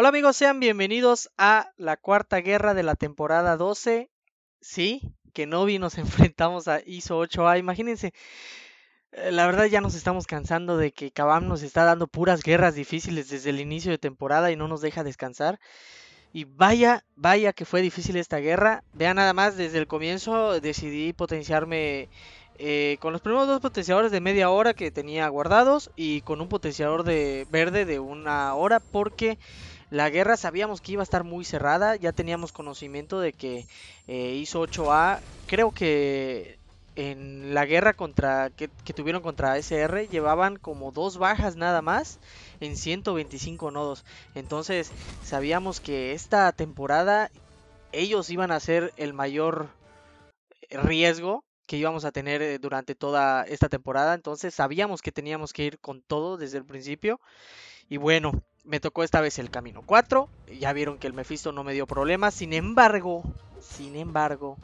Hola amigos, sean bienvenidos a la cuarta guerra de la temporada 12. Sí, que no vi, nos enfrentamos a ISO 8A. Imagínense, eh, la verdad ya nos estamos cansando de que Kabam nos está dando puras guerras difíciles desde el inicio de temporada y no nos deja descansar. Y vaya, vaya que fue difícil esta guerra. Vean nada más, desde el comienzo decidí potenciarme eh, con los primeros dos potenciadores de media hora que tenía guardados y con un potenciador de verde de una hora porque la guerra sabíamos que iba a estar muy cerrada, ya teníamos conocimiento de que eh, hizo 8A, creo que en la guerra contra que, que, tuvieron contra SR llevaban como dos bajas nada más en 125 nodos. Entonces sabíamos que esta temporada ellos iban a ser el mayor riesgo que íbamos a tener eh, durante toda esta temporada. Entonces sabíamos que teníamos que ir con todo desde el principio. Y bueno, me tocó esta vez el camino 4. Ya vieron que el Mephisto no me dio problemas. Sin embargo, sin embargo,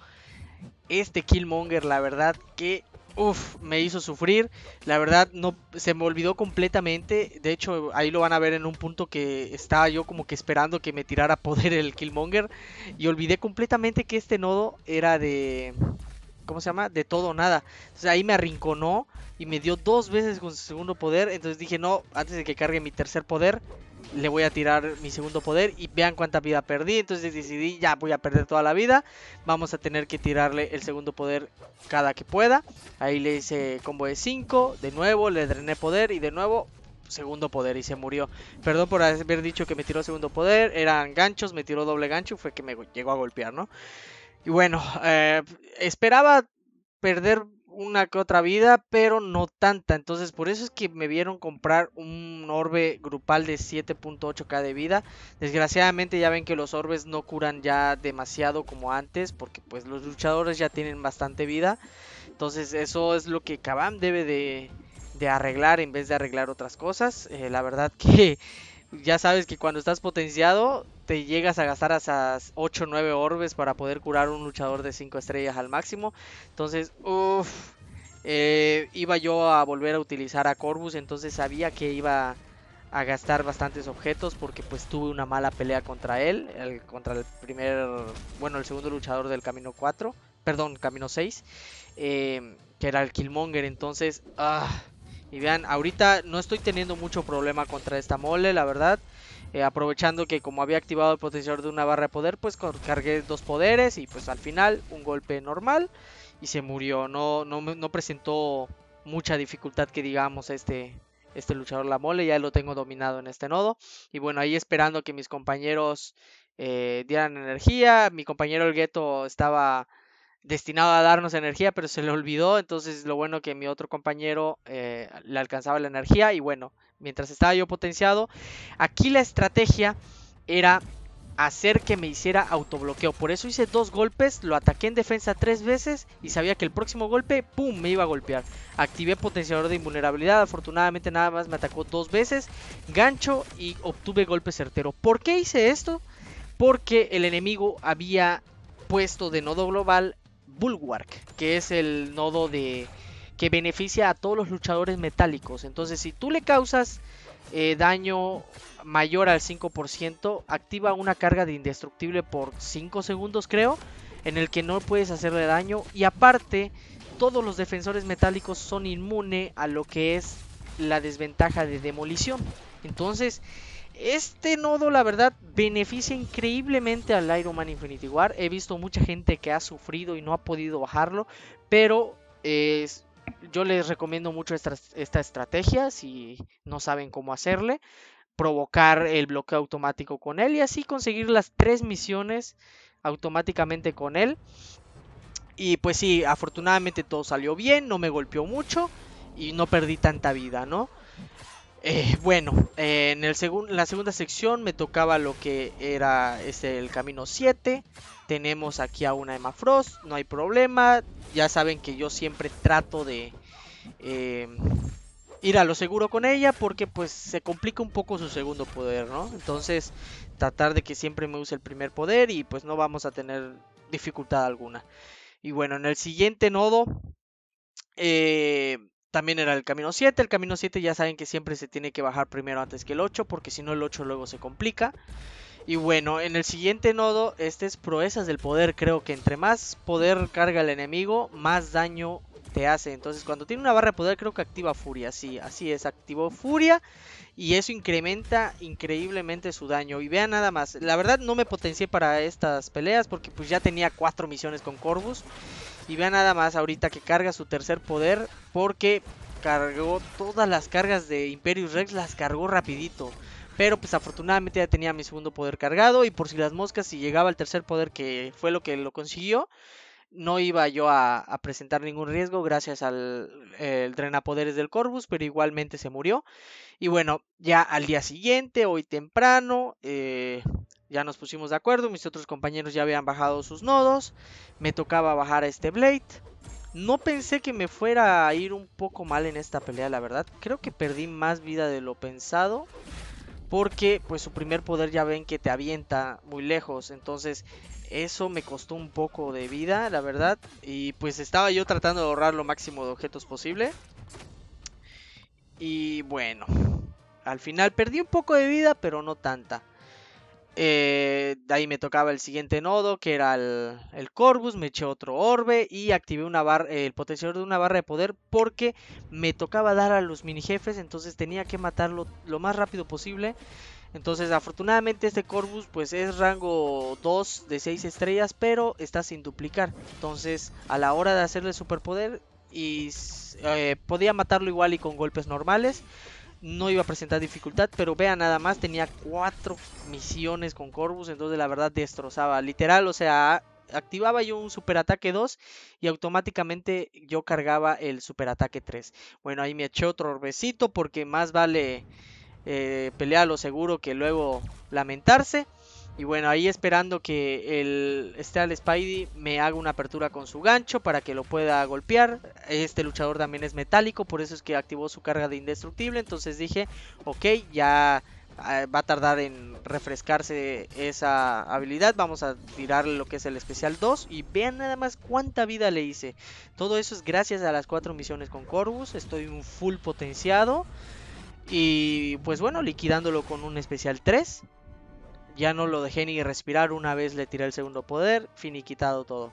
este Killmonger, la verdad que Uff... me hizo sufrir. La verdad, no se me olvidó completamente. De hecho, ahí lo van a ver en un punto que estaba yo como que esperando que me tirara poder el Killmonger. Y olvidé completamente que este nodo era de. ¿Cómo se llama? De todo o nada. Entonces ahí me arrinconó y me dio dos veces con su segundo poder. Entonces dije, no, antes de que cargue mi tercer poder, le voy a tirar mi segundo poder y vean cuánta vida perdí. Entonces decidí, ya voy a perder toda la vida. Vamos a tener que tirarle el segundo poder cada que pueda. Ahí le hice combo de 5, de nuevo le drené poder y de nuevo segundo poder y se murió. Perdón por haber dicho que me tiró segundo poder, eran ganchos, me tiró doble gancho fue que me llegó a golpear, ¿no? Y bueno, eh, esperaba perder una que otra vida, pero no tanta. Entonces, por eso es que me vieron comprar un orbe grupal de 7.8k de vida. Desgraciadamente ya ven que los orbes no curan ya demasiado como antes, porque pues los luchadores ya tienen bastante vida. Entonces, eso es lo que Kabam debe de, arreglar en vez de arreglar otras cosas. Eh, la verdad que ya sabes que cuando estás potenciado te llegas a gastar esas 8 o 9 orbes para poder curar un luchador de 5 estrellas al máximo. Entonces, eh, iba yo a volver a utilizar a Corvus, entonces sabía que iba a gastar bastantes objetos porque pues tuve una mala pelea contra él, contra el primer, bueno, el segundo luchador del camino 4, perdón, camino 6, eh, que era el Killmonger, entonces, ah, y vean, ahorita no estoy teniendo mucho problema contra esta mole, la verdad, eh, aprovechando que como había activado el potenciador de una barra de poder, pues cargué dos poderes y pues al final un golpe normal y se murió. No, no, presentó mucha dificultad que digamos este, este luchador la mole, ya lo tengo dominado en este nodo. Y bueno, ahí esperando que mis compañeros eh, dieran energía. Mi compañero el gueto estaba destinado a darnos energía, pero se le olvidó. Entonces, lo bueno que mi otro compañero eh, le alcanzaba la energía. Y bueno, mientras estaba yo potenciado, aquí la estrategia era hacer que me hiciera autobloqueo. Por eso hice dos golpes, lo ataqué en defensa tres veces y sabía que el próximo golpe, ¡pum!, me iba a golpear. Activé potenciador de invulnerabilidad, afortunadamente nada más me atacó dos veces, gancho y obtuve golpe certero. ¿Por qué hice esto? Porque el enemigo había puesto de nodo global Bulwark, que es el nodo de que beneficia a todos los luchadores metálicos. Entonces, si tú le causas eh, daño mayor al 5%, activa una carga de indestructible por 5 segundos creo, en el que no puedes hacerle daño y aparte todos los defensores metálicos son inmune a lo que es la desventaja de demolición. Entonces, este nodo la verdad beneficia increíblemente al Iron Man Infinity War. He visto mucha gente que ha sufrido y no ha podido bajarlo, pero es... Eh, yo les recomiendo mucho esta, estrategia si no saben cómo hacerle provocar el bloqueo automático con él y así conseguir las tres misiones automáticamente con él. Y pues sí, afortunadamente todo salió bien, no me golpeó mucho y no perdí tanta vida, ¿no? Eh, bueno, eh, en el segundo, la segunda sección me tocaba lo que era este, el camino 7. Tenemos aquí a una Emma Frost, no hay problema. Ya saben que yo siempre trato de eh, ir a lo seguro con ella porque pues se complica un poco su segundo poder, ¿no? Entonces tratar de que siempre me use el primer poder y pues no vamos a tener dificultad alguna. Y bueno, en el siguiente nodo... Eh, también era el camino 7. El camino 7 ya saben que siempre se tiene que bajar primero antes que el 8. Porque si no el 8 luego se complica. Y bueno, en el siguiente nodo, este es proezas del poder. Creo que entre más poder carga el enemigo, más daño te hace. Entonces cuando tiene una barra de poder creo que activa furia. Sí, así es, activó furia. Y eso incrementa increíblemente su daño. Y vean nada más. La verdad no me potencié para estas peleas porque pues ya tenía cuatro misiones con Corvus. Y vea nada más ahorita que carga su tercer poder porque cargó todas las cargas de Imperius Rex, las cargó rapidito. Pero pues afortunadamente ya tenía mi segundo poder cargado y por si las moscas si llegaba al tercer poder que fue lo que lo consiguió, no iba yo a, presentar ningún riesgo gracias al drenapoderes del Corvus, pero igualmente se murió. Y bueno, ya al día siguiente, hoy temprano, eh, ya nos pusimos de acuerdo, mis otros compañeros ya habían bajado sus nodos, me tocaba bajar a este Blade. No pensé que me fuera a ir un poco mal en esta pelea, la verdad. Creo que perdí más vida de lo pensado. Porque pues su primer poder ya ven que te avienta muy lejos. Entonces eso me costó un poco de vida, la verdad. Y pues estaba yo tratando de ahorrar lo máximo de objetos posible. Y bueno, al final perdí un poco de vida, pero no tanta. Eh, de ahí me tocaba el siguiente nodo, que era el, el Corvus. Me eché otro orbe y activé una barra el potenciador de una barra de poder porque me tocaba dar a los mini jefes. Entonces tenía que matarlo lo más rápido posible. Entonces afortunadamente este Corvus pues es rango 2 de 6 estrellas, pero está sin duplicar. Entonces a la hora de hacerle superpoder y eh, podía matarlo igual y con golpes normales no iba a presentar dificultad, pero vea nada más, tenía cuatro misiones con Corvus, entonces la verdad destrozaba, literal, o sea, activaba yo un superataque 2 y automáticamente yo cargaba el superataque 3. Bueno, ahí me eché otro orbecito porque más vale eh, pelearlo seguro que luego lamentarse. Y bueno, ahí esperando que el al Spidey me haga una apertura con su gancho para que lo pueda golpear. Este luchador también es metálico, por eso es que activó su carga de indestructible. Entonces dije, ok, ya ah, va a tardar en refrescarse esa habilidad. Vamos a tirarle lo que es el especial 2. Y vean nada más cuánta vida le hice. Todo eso es gracias a las 4 misiones con Corvus. Estoy un full potenciado. Y pues bueno, liquidándolo con un especial 3. Ya no lo dejé ni respirar, una vez le tiré el segundo poder, finiquitado todo.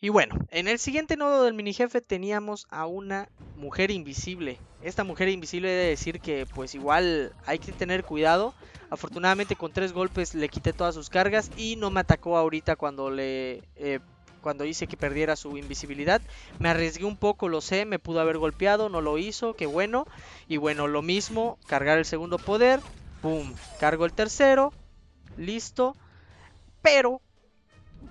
Y bueno, en el siguiente nodo del mini jefe teníamos a una mujer invisible. Esta mujer invisible he de decir que pues igual hay que tener cuidado. Afortunadamente con tres golpes le quité todas sus cargas y no me atacó ahorita cuando le... Eh, cuando hice que perdiera su invisibilidad. Me arriesgué un poco, lo sé, me pudo haber golpeado, no lo hizo, qué bueno. Y bueno, lo mismo, cargar el segundo poder, Pum, Cargo el tercero. Listo. Pero,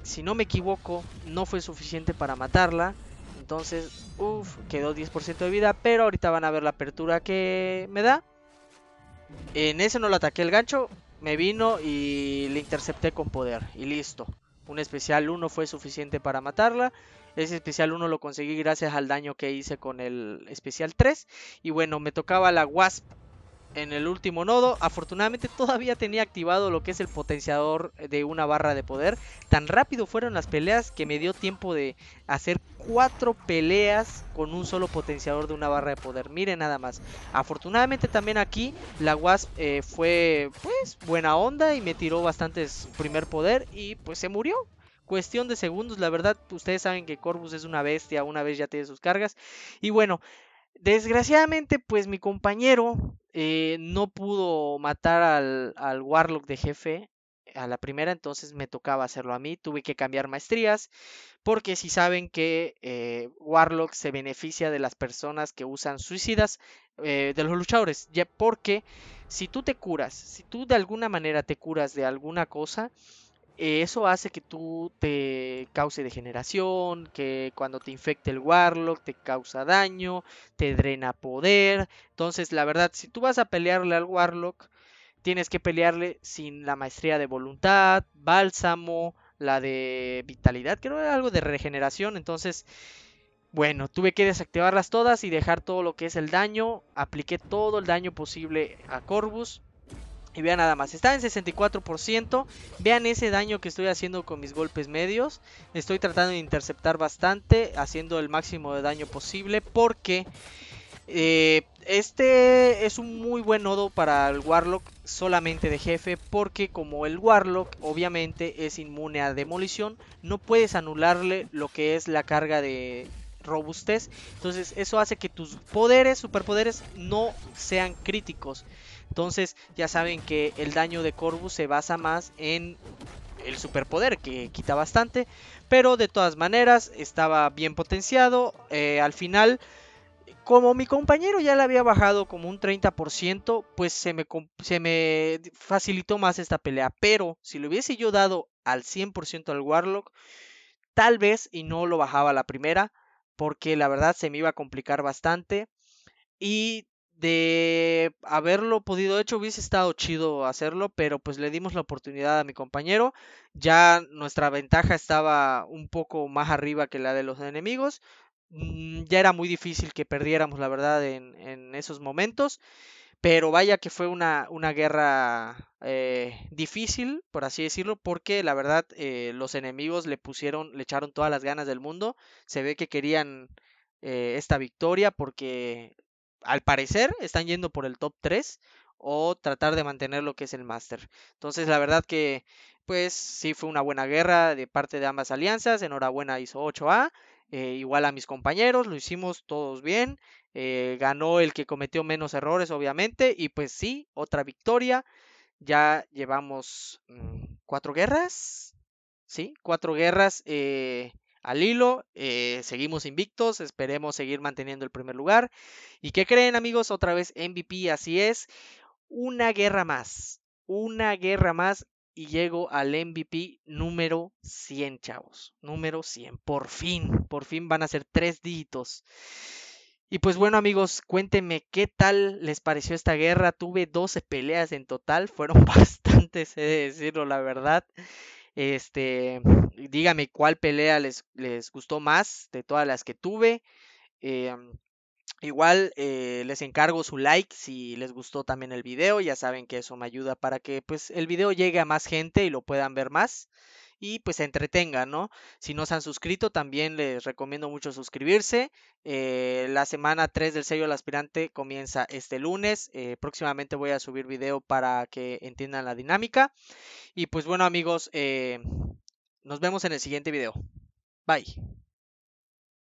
si no me equivoco, no fue suficiente para matarla. Entonces, uff, quedó 10% de vida. Pero ahorita van a ver la apertura que me da. En ese no lo ataqué el gancho. Me vino y le intercepté con poder. Y listo. Un especial 1 fue suficiente para matarla. Ese especial 1 lo conseguí gracias al daño que hice con el especial 3. Y bueno, me tocaba la Wasp en el último nodo. Afortunadamente todavía tenía activado lo que es el potenciador de una barra de poder. Tan rápido fueron las peleas que me dio tiempo de hacer cuatro peleas con un solo potenciador de una barra de poder. Miren nada más. Afortunadamente también aquí la Wasp eh, fue pues buena onda y me tiró bastantes primer poder y pues se murió cuestión de segundos. La verdad, ustedes saben que Corvus es una bestia, una vez ya tiene sus cargas. Y bueno, desgraciadamente, pues mi compañero eh, no pudo matar al, al Warlock de jefe a la primera, entonces me tocaba hacerlo a mí. Tuve que cambiar maestrías, porque si saben que eh, Warlock se beneficia de las personas que usan suicidas, eh, de los luchadores, ya porque si tú te curas, si tú de alguna manera te curas de alguna cosa, eh, eso hace que tú te cause degeneración, que cuando te infecte el Warlock te causa daño, te drena poder. Entonces, la verdad, si tú vas a pelearle al Warlock, tienes que pelearle sin la maestría de voluntad, bálsamo, la de vitalidad, que no era algo de regeneración. Entonces, bueno, tuve que desactivarlas todas y dejar todo lo que es el daño. Apliqué todo el daño posible a Corvus. Y vean nada más, está en 64%. Vean ese daño que estoy haciendo con mis golpes medios. Estoy tratando de interceptar bastante, haciendo el máximo de daño posible. Porque eh, este es un muy buen nodo para el Warlock solamente de jefe. Porque como el Warlock obviamente es inmune a demolición, no puedes anularle lo que es la carga de, robustez. Entonces eso hace que tus poderes, superpoderes, no sean críticos. Entonces ya saben que el daño de Corvus se basa más en el superpoder que quita bastante. Pero de todas maneras estaba bien potenciado. Eh, al final, como mi compañero ya le había bajado como un 30%, pues se me, se me facilitó más esta pelea. Pero si le hubiese yo dado al 100% al Warlock, tal vez y no lo bajaba la primera. Porque la verdad se me iba a complicar bastante. Y de haberlo podido hecho hubiese estado chido hacerlo, pero pues le dimos la oportunidad a mi compañero. Ya nuestra ventaja estaba un poco más arriba que la de los enemigos. Mm, ya era muy difícil que perdiéramos, la verdad, en, esos momentos. Pero vaya que fue una, una guerra eh, difícil, por así decirlo, porque la verdad eh, los enemigos le pusieron, le echaron todas las ganas del mundo. Se ve que querían eh, esta victoria porque al parecer están yendo por el top 3 o tratar de mantener lo que es el máster. Entonces, la verdad que, pues, sí fue una buena guerra de parte de ambas alianzas. Enhorabuena hizo 8A. Eh, igual a mis compañeros, lo hicimos todos bien. Eh, ganó el que cometió menos errores, obviamente. Y pues sí, otra victoria. Ya llevamos mm, cuatro guerras. Sí, cuatro guerras. Eh, al hilo. Eh, seguimos invictos, esperemos seguir manteniendo el primer lugar. ¿Y qué creen amigos? Otra vez MVP, así es. Una guerra más, una guerra más y llego al MVP número 100, chavos. Número 100, por fin, por fin van a ser tres dígitos. Y pues bueno amigos, cuéntenme qué tal les pareció esta guerra. Tuve 12 peleas en total, fueron bastantes, he de decirlo la verdad. Este, dígame cuál pelea les, les gustó más de todas las que tuve. Em, igual eh, les encargo su like si les gustó también el video. Ya saben que eso me ayuda para que pues, el video llegue a más gente y lo puedan ver más y pues se entretengan, ¿no? Si no se han suscrito, también les recomiendo mucho suscribirse. Eh, la semana 3 del sello del aspirante comienza este lunes. Eh, próximamente voy a subir video para que entiendan la dinámica. Y pues bueno amigos, eh, nos vemos en el siguiente video. Bye.